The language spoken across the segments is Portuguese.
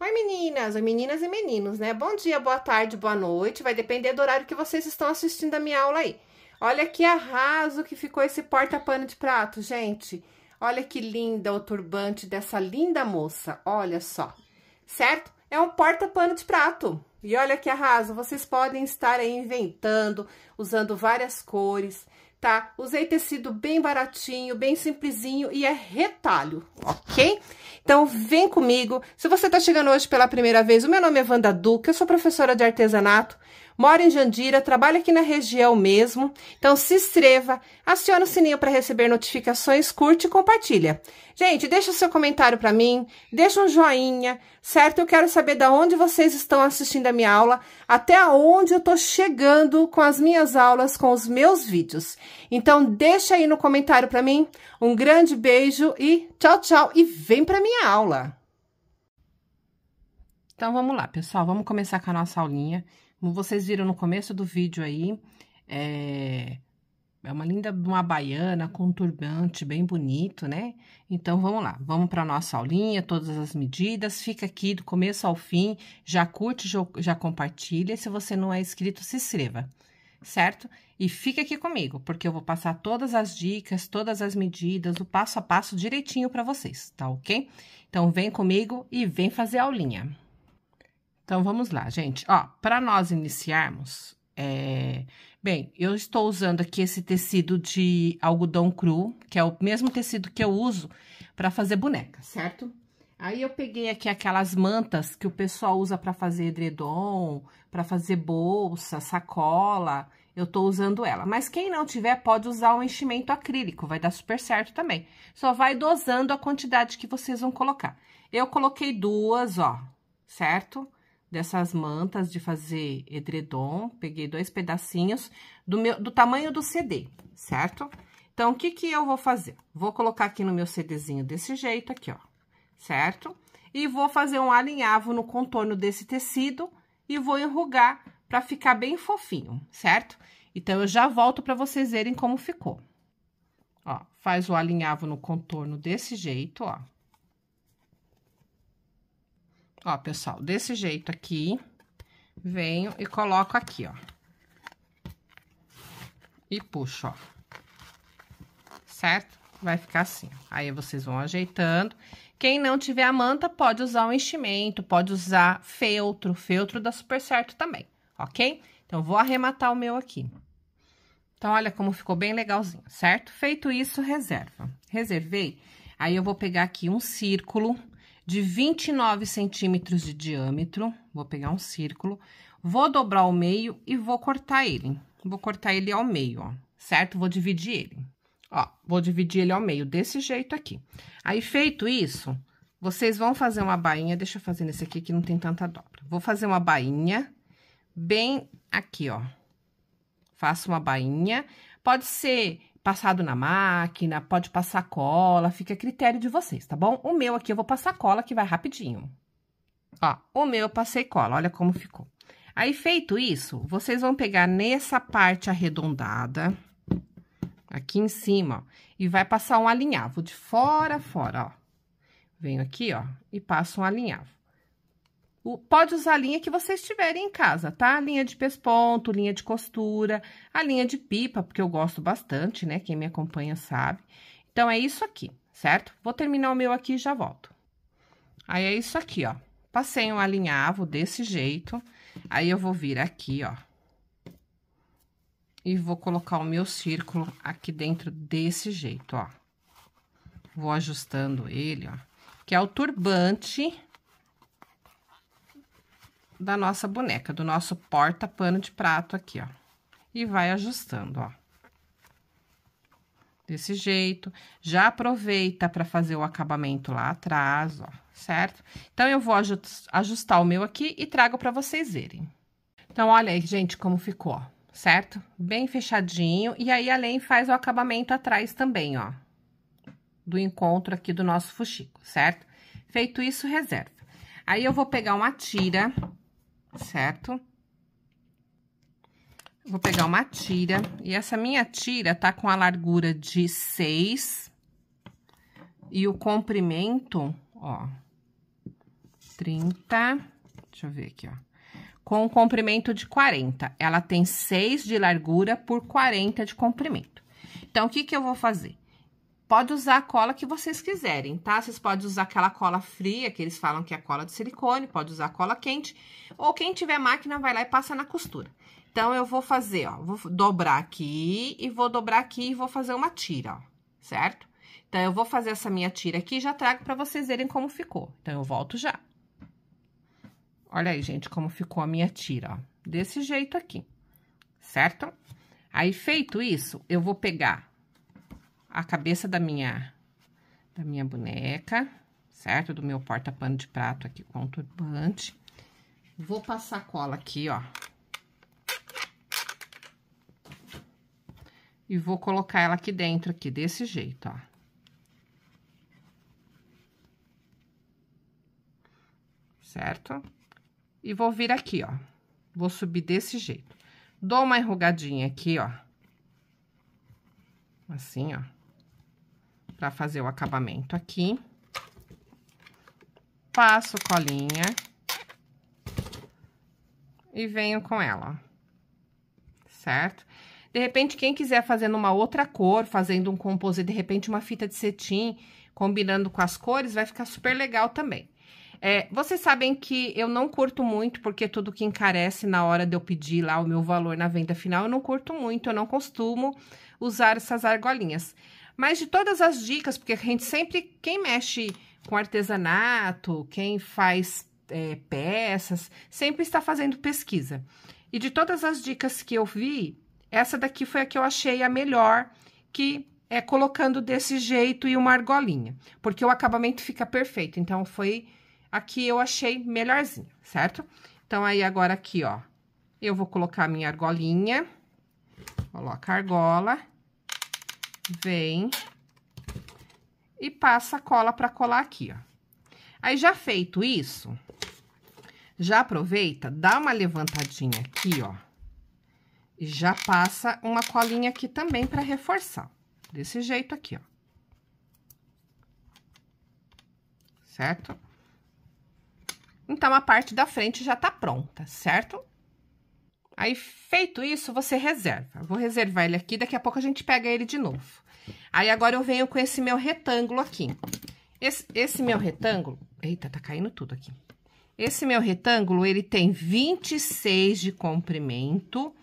Oi, meninas, oi, meninas e meninos, né? Bom dia, boa tarde, boa noite. Vai depender do horário que vocês estão assistindo a minha aula aí. Olha que arraso que ficou esse porta-pano de prato, gente. Olha que linda o turbante dessa linda moça, olha só. Certo? É um porta-pano de prato. E olha que arraso, vocês podem estar aí inventando, usando várias cores, tá? Usei tecido bem baratinho, bem simplesinho e é retalho, então, vem comigo. Se você está chegando hoje pela primeira vez, o meu nome é Wanda Duque, eu sou professora de artesanato, moro em Jandira, trabalho aqui na região mesmo. Então, se inscreva, aciona o sininho para receber notificações, curte e compartilha. Gente, deixa seu comentário para mim, deixa um joinha, certo? Eu quero saber da onde vocês estão assistindo a minha aula, até onde eu estou chegando com as minhas aulas, com os meus vídeos. Então, deixa aí no comentário para mim. Um grande beijo e tchau, tchau. E vem para minha aula. Então vamos lá, pessoal, vamos começar com a nossa aulinha. Como vocês viram no começo do vídeo aí, é, é uma linda uma baiana com um turbante bem bonito, né? Então vamos lá, vamos para nossa aulinha, todas as medidas, fica aqui do começo ao fim, já curte, já compartilha. Se você não é inscrito, se inscreva certo? E fica aqui comigo, porque eu vou passar todas as dicas, todas as medidas, o passo a passo direitinho para vocês, tá ok? Então, vem comigo e vem fazer a aulinha. Então, vamos lá, gente. Ó, para nós iniciarmos, é... bem, eu estou usando aqui esse tecido de algodão cru, que é o mesmo tecido que eu uso para fazer boneca, certo? Aí eu peguei aqui aquelas mantas que o pessoal usa para fazer edredom, para fazer bolsa, sacola. Eu tô usando ela. Mas quem não tiver, pode usar um enchimento acrílico, vai dar super certo também. Só vai dosando a quantidade que vocês vão colocar. Eu coloquei duas, ó, certo? Dessas mantas de fazer edredom, peguei dois pedacinhos do, meu, do tamanho do CD, certo? Então, o que que eu vou fazer? Vou colocar aqui no meu CDzinho desse jeito aqui, ó certo? E vou fazer um alinhavo no contorno desse tecido e vou enrugar para ficar bem fofinho, certo? Então, eu já volto para vocês verem como ficou. Ó, faz o alinhavo no contorno desse jeito, ó. Ó, pessoal, desse jeito aqui, venho e coloco aqui, ó. E puxo, ó. Certo? vai ficar assim. Aí vocês vão ajeitando. Quem não tiver a manta, pode usar o enchimento, pode usar feltro. Feltro dá super certo também, ok? Então, vou arrematar o meu aqui. Então, olha como ficou bem legalzinho, certo? Feito isso, reserva. Reservei. Aí, eu vou pegar aqui um círculo de 29 centímetros de diâmetro. Vou pegar um círculo, vou dobrar o meio e vou cortar ele. Vou cortar ele ao meio, ó, certo? Vou dividir ele. Ó, vou dividir ele ao meio desse jeito aqui. Aí, feito isso, vocês vão fazer uma bainha, deixa eu fazer nesse aqui que não tem tanta dobra. Vou fazer uma bainha bem aqui, ó. Faço uma bainha, pode ser passado na máquina, pode passar cola, fica a critério de vocês, tá bom? O meu aqui eu vou passar cola que vai rapidinho. Ó, o meu eu passei cola, olha como ficou. Aí, feito isso, vocês vão pegar nessa parte arredondada, aqui em cima, ó, e vai passar um alinhavo de fora a fora, ó. Venho aqui, ó, e passo um alinhavo. O, pode usar a linha que vocês tiverem em casa, tá? Linha de pesponto, linha de costura, a linha de pipa, porque eu gosto bastante, né? Quem me acompanha sabe. Então, é isso aqui, certo? Vou terminar o meu aqui e já volto. Aí, é isso aqui, ó. Passei um alinhavo desse jeito, aí eu vou vir aqui, ó, e vou colocar o meu círculo aqui dentro desse jeito, ó. Vou ajustando ele, ó. Que é o turbante da nossa boneca, do nosso porta-pano de prato aqui, ó. E vai ajustando, ó. Desse jeito. Já aproveita para fazer o acabamento lá atrás, ó, certo? Então, eu vou ajustar o meu aqui e trago para vocês verem. Então, olha aí, gente, como ficou, ó certo? Bem fechadinho. E aí, além, faz o acabamento atrás também, ó. Do encontro aqui do nosso fuxico, certo? Feito isso, reserva. Aí, eu vou pegar uma tira, certo? Vou pegar uma tira. E essa minha tira tá com a largura de 6. E o comprimento, ó, 30. Deixa eu ver aqui, ó com um comprimento de 40. Ela tem 6 de largura por 40 de comprimento. Então, o que que eu vou fazer? Pode usar a cola que vocês quiserem, tá? Vocês podem usar aquela cola fria, que eles falam que é a cola de silicone, pode usar a cola quente, ou quem tiver máquina vai lá e passa na costura. Então, eu vou fazer, ó, vou dobrar aqui e vou dobrar aqui e vou fazer uma tira, ó, certo? Então, eu vou fazer essa minha tira aqui e já trago para vocês verem como ficou. Então, eu volto já. Olha aí, gente, como ficou a minha tira, ó. Desse jeito aqui, certo? Aí, feito isso, eu vou pegar a cabeça da minha, da minha boneca, certo? Do meu porta-pano de prato aqui com o turbante. Vou passar cola aqui, ó. E vou colocar ela aqui dentro, aqui, desse jeito, ó. certo? e vou vir aqui, ó. Vou subir desse jeito. Dou uma enrugadinha aqui, ó. Assim, ó. Pra fazer o acabamento aqui. Passo colinha. E venho com ela, ó. Certo? De repente, quem quiser fazer numa outra cor, fazendo um composite, de repente, uma fita de cetim, combinando com as cores, vai ficar super legal também. É, vocês sabem que eu não curto muito, porque tudo que encarece na hora de eu pedir lá o meu valor na venda final, eu não curto muito, eu não costumo usar essas argolinhas. Mas de todas as dicas, porque a gente sempre, quem mexe com artesanato, quem faz é, peças, sempre está fazendo pesquisa. E de todas as dicas que eu vi, essa daqui foi a que eu achei a melhor, que é colocando desse jeito e uma argolinha, porque o acabamento fica perfeito. Então, foi Aqui eu achei melhorzinho, certo? Então, aí agora aqui, ó, eu vou colocar minha argolinha, coloca a argola, vem e passa a cola para colar aqui, ó. Aí, já feito isso, já aproveita, dá uma levantadinha aqui, ó, e já passa uma colinha aqui também para reforçar, desse jeito aqui, ó. Certo? Então, a parte da frente já tá pronta, certo? Aí, feito isso, você reserva. Vou reservar ele aqui, daqui a pouco a gente pega ele de novo. Aí, agora eu venho com esse meu retângulo aqui. Esse, esse meu retângulo... Eita, tá caindo tudo aqui. Esse meu retângulo, ele tem 26 de comprimento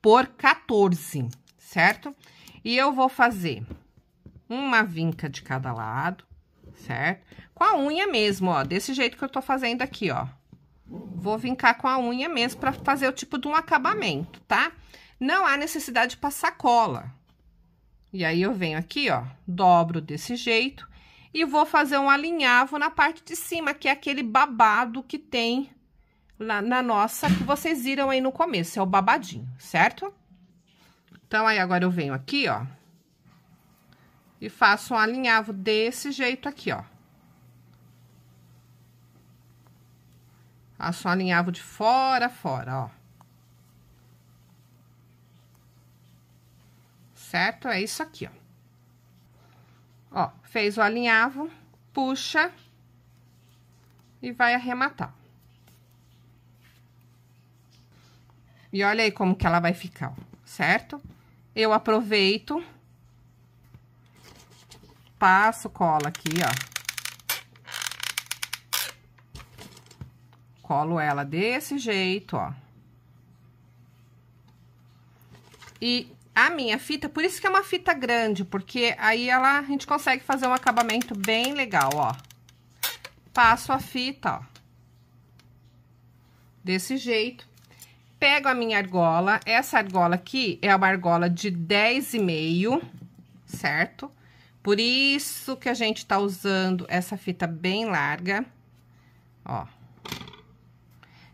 por 14, certo? E eu vou fazer uma vinca de cada lado, certo? Com a unha mesmo, ó, desse jeito que eu tô fazendo aqui, ó. Vou vincar com a unha mesmo pra fazer o tipo de um acabamento, tá? Não há necessidade de passar cola. E aí, eu venho aqui, ó, dobro desse jeito e vou fazer um alinhavo na parte de cima, que é aquele babado que tem lá na nossa, que vocês viram aí no começo, é o babadinho, certo? Então, aí, agora eu venho aqui, ó, e faço um alinhavo desse jeito aqui, ó. Faço um alinhavo de fora a fora, ó. Certo? É isso aqui, ó. Ó, fez o alinhavo, puxa e vai arrematar. E olha aí como que ela vai ficar, ó, certo? Eu aproveito passo, cola aqui, ó. Colo ela desse jeito, ó. E a minha fita, por isso que é uma fita grande, porque aí ela, a gente consegue fazer um acabamento bem legal, ó. Passo a fita, ó. Desse jeito. Pego a minha argola, essa argola aqui é uma argola de 10,5, certo? Certo? Por isso que a gente tá usando essa fita bem larga, ó.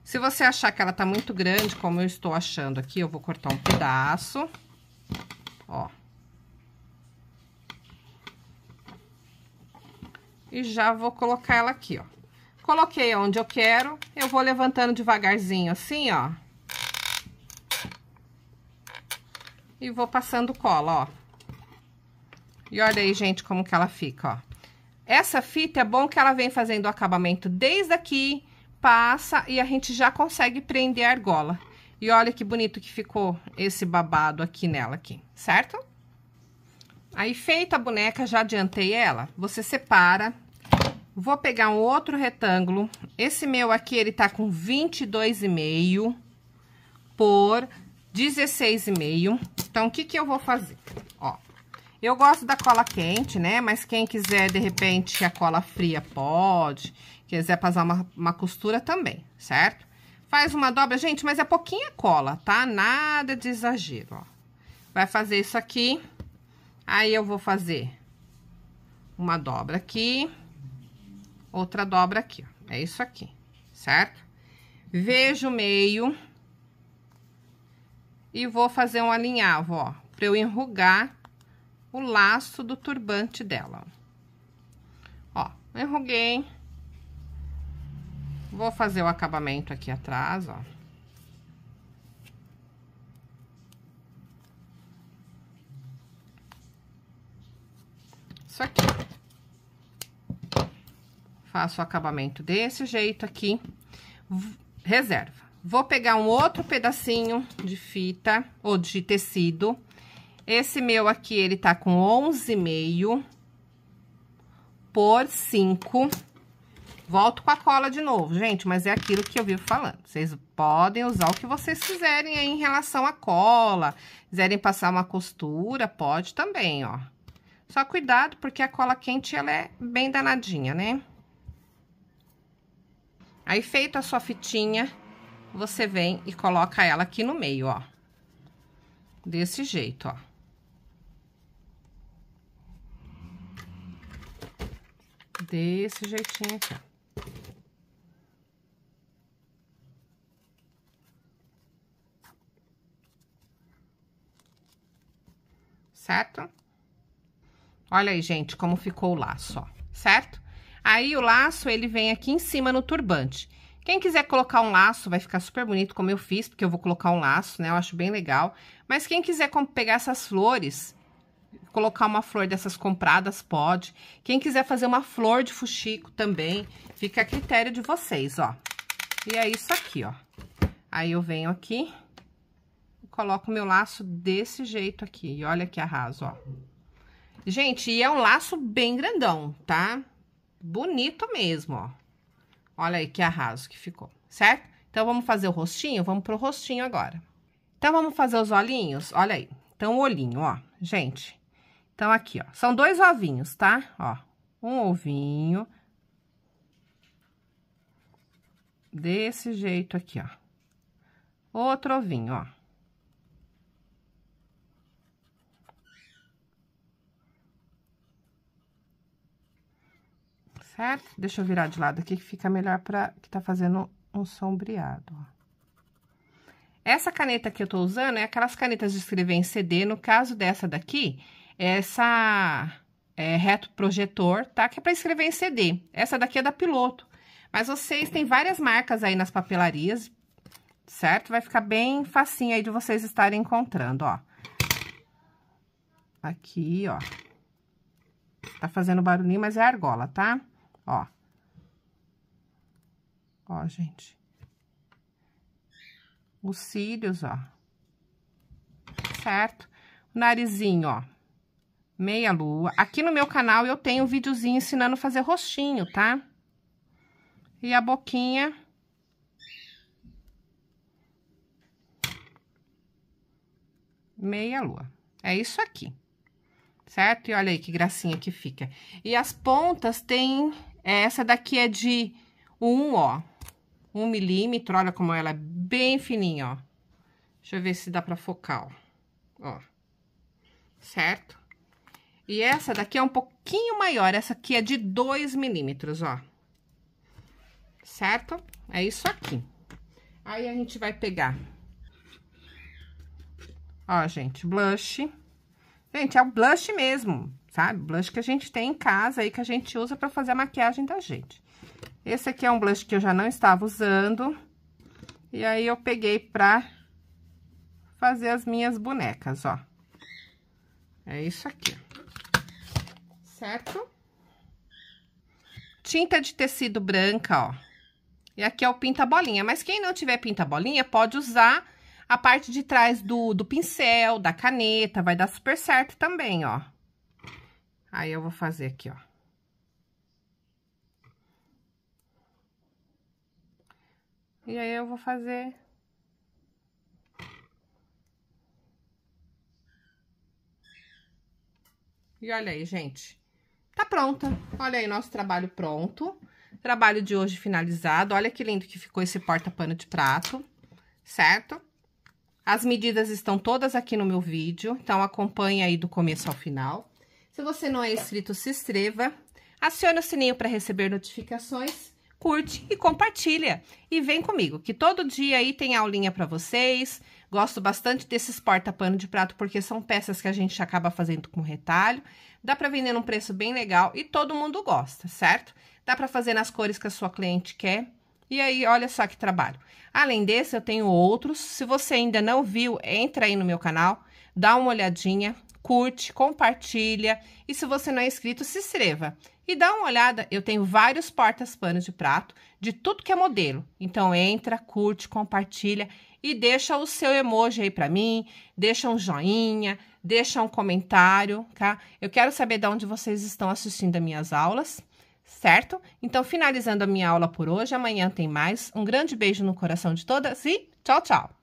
Se você achar que ela tá muito grande, como eu estou achando aqui, eu vou cortar um pedaço, ó. E já vou colocar ela aqui, ó. Coloquei onde eu quero, eu vou levantando devagarzinho assim, ó. E vou passando cola, ó. E olha aí, gente, como que ela fica, ó. Essa fita é bom que ela vem fazendo o acabamento desde aqui, passa e a gente já consegue prender a argola. E olha que bonito que ficou esse babado aqui nela aqui, certo? Aí, feita a boneca, já adiantei ela, você separa. Vou pegar um outro retângulo. Esse meu aqui, ele tá com 22,5 por 16,5. Então, o que que eu vou fazer? Eu gosto da cola quente, né? Mas quem quiser, de repente, a cola fria, pode. Quem quiser passar uma, uma costura também, certo? Faz uma dobra, gente, mas é pouquinha cola, tá? Nada de exagero, ó. Vai fazer isso aqui. Aí, eu vou fazer uma dobra aqui. Outra dobra aqui, ó. É isso aqui, certo? Vejo o meio. E vou fazer um alinhavo, ó. Pra eu enrugar o laço do turbante dela. Ó, enruguei. Vou fazer o acabamento aqui atrás, ó. Isso aqui. Faço o acabamento desse jeito aqui. Reserva. Vou pegar um outro pedacinho de fita ou de tecido esse meu aqui, ele tá com 11,5 por 5. Volto com a cola de novo, gente, mas é aquilo que eu vivo falando. Vocês podem usar o que vocês quiserem aí em relação à cola. Quiserem passar uma costura, pode também, ó. Só cuidado, porque a cola quente, ela é bem danadinha, né? Aí, feito a sua fitinha, você vem e coloca ela aqui no meio, ó. Desse jeito, ó. desse jeitinho aqui, ó. Certo? Olha aí, gente, como ficou o laço, ó, certo? Aí, o laço, ele vem aqui em cima no turbante. Quem quiser colocar um laço, vai ficar super bonito, como eu fiz, porque eu vou colocar um laço, né? Eu acho bem legal. Mas quem quiser pegar essas flores colocar uma flor dessas compradas, pode. Quem quiser fazer uma flor de fuxico também, fica a critério de vocês, ó. E é isso aqui, ó. Aí eu venho aqui coloco meu laço desse jeito aqui. E olha que arraso, ó. Gente, e é um laço bem grandão, tá? Bonito mesmo, ó. Olha aí que arraso que ficou, certo? Então, vamos fazer o rostinho? Vamos pro rostinho agora. Então, vamos fazer os olhinhos? Olha aí. Então, o olhinho, ó. Gente, então, aqui, ó, são dois ovinhos, tá? Ó, um ovinho. Desse jeito aqui, ó. Outro ovinho, ó. Certo? Deixa eu virar de lado aqui, que fica melhor pra... que tá fazendo um sombreado, ó. Essa caneta que eu tô usando é aquelas canetas de escrever em CD. No caso dessa daqui, essa é, reto projetor, tá? Que é para escrever em CD. Essa daqui é da Piloto. Mas vocês têm várias marcas aí nas papelarias, certo? Vai ficar bem facinho aí de vocês estarem encontrando, ó. Aqui, ó. Tá fazendo barulhinho, mas é argola, tá? Ó. Ó, gente. Os cílios, ó. Certo? O narizinho, ó meia lua. Aqui no meu canal eu tenho um videozinho ensinando a fazer rostinho, tá? E a boquinha... Meia lua. É isso aqui, certo? E olha aí que gracinha que fica. E as pontas tem... É, essa daqui é de 1, um, ó. 1 um milímetro, olha como ela é bem fininha, ó. Deixa eu ver se dá pra focar, ó. Ó. Certo? E essa daqui é um pouquinho maior, essa aqui é de 2 milímetros, ó. Certo? É isso aqui. Aí, a gente vai pegar... Ó, gente, blush. Gente, é o blush mesmo, sabe? Blush que a gente tem em casa aí, que a gente usa pra fazer a maquiagem da gente. Esse aqui é um blush que eu já não estava usando. E aí, eu peguei pra fazer as minhas bonecas, ó. É isso aqui, ó certo? Tinta de tecido branca, ó. E aqui é o pinta-bolinha. Mas quem não tiver pinta-bolinha, pode usar a parte de trás do, do pincel, da caneta. Vai dar super certo também, ó. Aí eu vou fazer aqui, ó. E aí eu vou fazer E olha aí, gente pronta. Olha aí nosso trabalho pronto. Trabalho de hoje finalizado. Olha que lindo que ficou esse porta-pano de prato, certo? As medidas estão todas aqui no meu vídeo, então acompanhe aí do começo ao final. Se você não é inscrito, se inscreva. Acione o sininho para receber notificações curte e compartilha. E vem comigo, que todo dia aí tem aulinha para vocês. Gosto bastante desses porta-pano de prato, porque são peças que a gente acaba fazendo com retalho. Dá para vender num preço bem legal e todo mundo gosta, certo? Dá para fazer nas cores que a sua cliente quer. E aí, olha só que trabalho. Além desse, eu tenho outros. Se você ainda não viu, entra aí no meu canal, dá uma olhadinha, curte, compartilha. E se você não é inscrito, se inscreva e dá uma olhada. Eu tenho vários portas-panos de prato de tudo que é modelo. Então, entra, curte, compartilha e deixa o seu emoji aí para mim, deixa um joinha, deixa um comentário, tá? Eu quero saber de onde vocês estão assistindo as minhas aulas, certo? Então, finalizando a minha aula por hoje, amanhã tem mais. Um grande beijo no coração de todas e tchau, tchau!